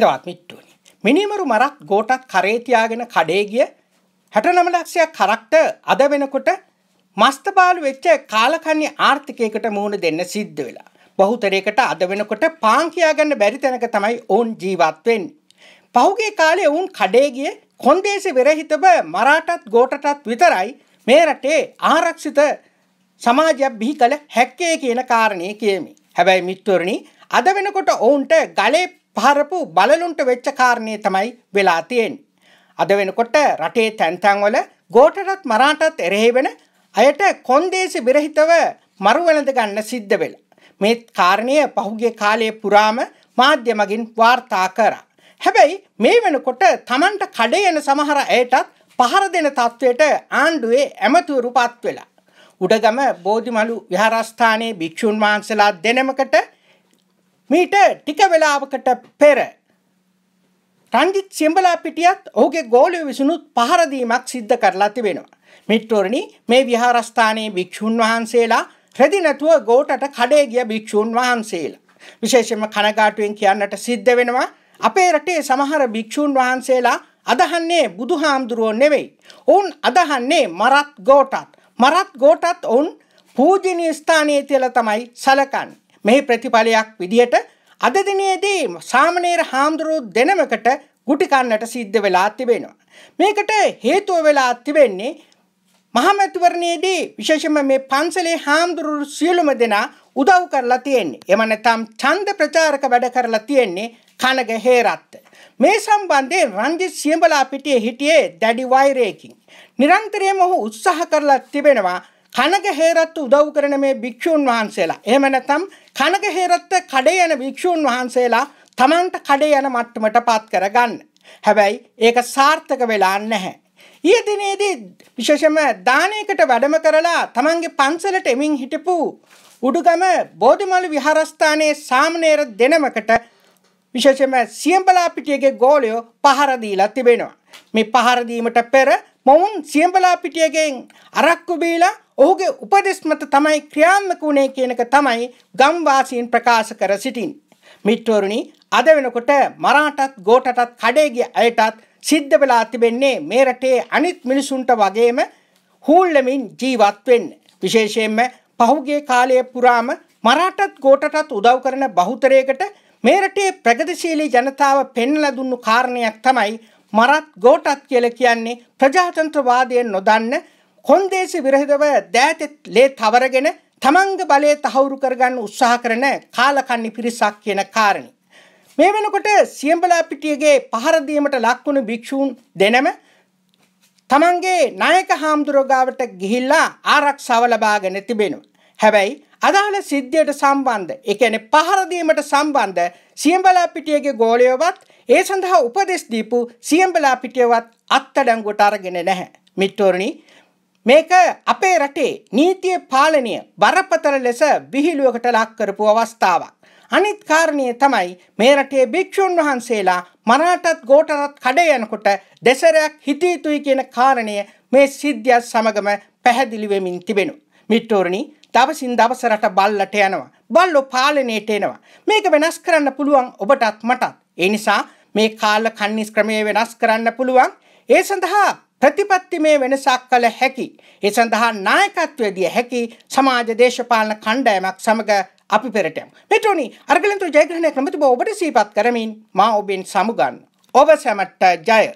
හෙරවත් මිට්ටුවනි. මිනිමරු මරත් ගෝටත් කරේතියාගෙන කඩේගිය හැට නමලක්ෂයක් කරක්ට අද වෙනකොට මස්තබාලු වෙච්ච කාලකන්නේ ආර්ථිකයකට මුහුණ දෙන්න සිද්ධ වෙලා. බහුතරයකට අද වෙනකොට පාංකයාගන්න බැරි තැනක තමයි ඔවුන් ජීවත්වෙන්. පහුගේ කාලේ ඔවුන් කඩේගිය කොන්දේසි වෙරහිතබ මරාටත් ගෝටටත් විතරයි මේ රටේ ආරක්ෂිත සමාජයක් බිහි කළ හැක්කේ කියන කාරණය කියමි. හැබැයි මිත්තුවරණි අද වෙනකොට ඔවුන්ට ගලේ පහරපු බලලුන්ට වෙච්ච කාරණේ තමයි වෙලා තියෙන්නේ. අද වෙනකොට රටේ තැන්තැන්වල ගෝටටත් මරාටත් එරෙහි වෙන අයට කොන්දේසි බිරහිතව මරු වෙළඳ ගන්න සිද්ධ වෙලා. මේ කාරණය පහුගිය කාලයේ පුරාම මාධ්‍ය මගින් වාර්තා කරා. හැබැයි මේ වෙනකොට Tamanට කඩේ යන සමහර අයටත් පහර දෙන තත්වයට ආණ්ඩුවේ ඇමතුරුපත් වෙලා. උඩගම බෝධිමලු විහාරස්ථානයේ භික්ෂුන් වහන්සේලා දෙනමකට මීට ටික වෙලාවකට පෙර රන්ජිත් සිම්බලා පිටියත් ඔහුගේ ගෝලිය විසිනුත් පහරදීමක් සිද්ධ කරලා තිබෙනවා. මිත්‍රෝරණි මේ විහාරස්ථානයේ භික්ෂූන් වහන්සේලා රෙදි නැතුව ගෝටට කඩේ ගිය භික්ෂූන් වහන්සේලා. විශේෂයෙන්ම කනගාටුවෙන් කියන්නට සිද්ධ වෙනවා අපේ රටේ සමහර භික්ෂූන් වහන්සේලා අදහන්නේ බුදුහාමුදුරුවෝ නෙවෙයි. ඔවුන් අදහන්නේ මරත් ගෝටත්. මරත් ගෝටත් ඔවුන් පූජනීය ස්ථානයේ තියලා තමයි සැලකන්නේ. මෙහි ප්‍රතිඵලයක් විදිහට අද දිනේදී සාමණේර හාමුදුරුවෝ දෙනමකට ගුටි කන්නට සිද්ධ වෙලා තිබෙනවා. මේකට හේතුව වෙලා තිබෙන්නේ මහමැතිවරණයේදී විශේෂම මේ පන්සලේ හාමුදුරුවෝ සියලුම දෙනා උදව් කරලා තියෙන්නේ. එම නැත්නම් ඡන්ද ප්‍රචාරක වැඩ කරලා තියෙන්නේ කනග හේරත්. මේ සම්බන්ධයෙන් රංජිත් සියඹලා පිටියේ හිටියේ දැඩි වෛරයකින්. නිරන්තරයෙන්ම ඔහු උත්සාහ කරලා තිබෙනවා කනක හේරත්තු උදව් කරන මේ භික්ෂූන් වහන්සේලා. එහෙම නැත්නම් කනක හේරත්ත කඩේ යන භික්ෂූන් වහන්සේලා Tamanට කඩේ යන මට්ටමට පත් කරගන්න. හැබැයි ඒක සාර්ථක වෙලා නැහැ. ඊයේ දිනේදී විශේෂම දානයකට වැඩම කරලා Tamanගේ පන්සලට එමින් හිටපු උඩුගම බෝධිමල් විහාරස්ථානයේ සාමණේර දෙනමකට විශේෂම සියඹලා පිටියගේ ගෝලයෝ පහර දීලා තිබෙනවා. මේ පහර දීමට පෙර මොවුන් සියඹලා පිටියගෙන් අරක්කු බීලා ඔහුගේ උපදෙස් මත තමයි ක්‍රියාත්මක වුණේ කියනක තමයි ගම්වාසීන් ප්‍රකාශ කර සිටින්. මිත්‍රවරුනි අද වෙනකොට මරාටත් ගෝටටත් කඩේ අයටත් සිද්ධ වෙලා තිබෙන්නේ මේ රටේ අනිත් මිනිසුන්ට වගේම හූල්ලමින් ජීවත් වෙන්න. විශේෂයෙන්ම පහුගිය කාලය පුරාම මරාටත් ගෝටටත් උදව් කරන බහුතරයකට මේ රටේ ප්‍රගතිශීලී ජනතාව පෙන්ලා දුන්නු කාරණයක් තමයි මරත් ගෝටත් කියලා කියන්නේ ප්‍රජාතන්ත්‍රවාදය නොදන්න කොන්දේසි විරහිතව දෑතෙත් ලේ තවරගෙන තමන්ග බලය තහවුරු කරගන්න උත්සාහ කරන කාලකන්නි පිරිසක් කියන කාරණි. මේ වෙනකොට සියම්බලාපිටියගේ පහරදීමට ලක්වුණු භික්‍ෂූන් දෙනම තමන්ගේ නායක හාමුදුරෝගාවට ගිහිල්ලා ආරක්ෂාව ලබාගෙන තිබෙනවා. හැබැයි අදාළ සිද්ධියට සම්බන්ධ එකන පහරදීමට සම්බන්ධ සියම්බලාපිටියගේ ගෝලයවත් ඒ සඳහා උපදෙස් දීපු සියම්බලාපිටියවත් අත්තඩංගුවට අරගෙන නැහැ. මිට්ටෝරණි මේක අපේ රටේ නීතිය පාලනය බරපතල ලෙස විහිළුවකට ලක් කරපු අවස්ථාවක්. අනිත් කාරණය තමයි මේ රටේ භික්‍ෂූන් වහන්සේලා මනාටත් ගෝටරත් කඩේ යනකොට දෙසරයක් හිතයුතුයි කියන කාරණය මේ සිද්ධියත් සමගම පැහැදිලිවෙමින් තිබෙනු. මිට්ටෝරණි දවසින් දවසරට බල්ලට යනවා. බල්ලො පාලනයට එනවා. මේක වෙනස් කරන්න පුළුවන් ඔබටත් මටත්. එනිසා මේ කාල කන්නිස් ක්‍රමය වෙනස් කරන්න පුළුවන්. ඒ සඳහා ප්‍රතිපත්තිමය වෙනසක් කළ හැකි. ඒ සඳහා නායකත්වය දිය හැකි සමාජ දේශපාලන කණ්ඩායමක් සමග අපි පෙරට යමු. මෙතුණි අර්ගලන්තු ජයග්‍රහණය ක්‍රමතිබ ඔබට සීපත් කරමින් මා ඔබෙන් සමුගන්න. ඔබ සැමට ජය.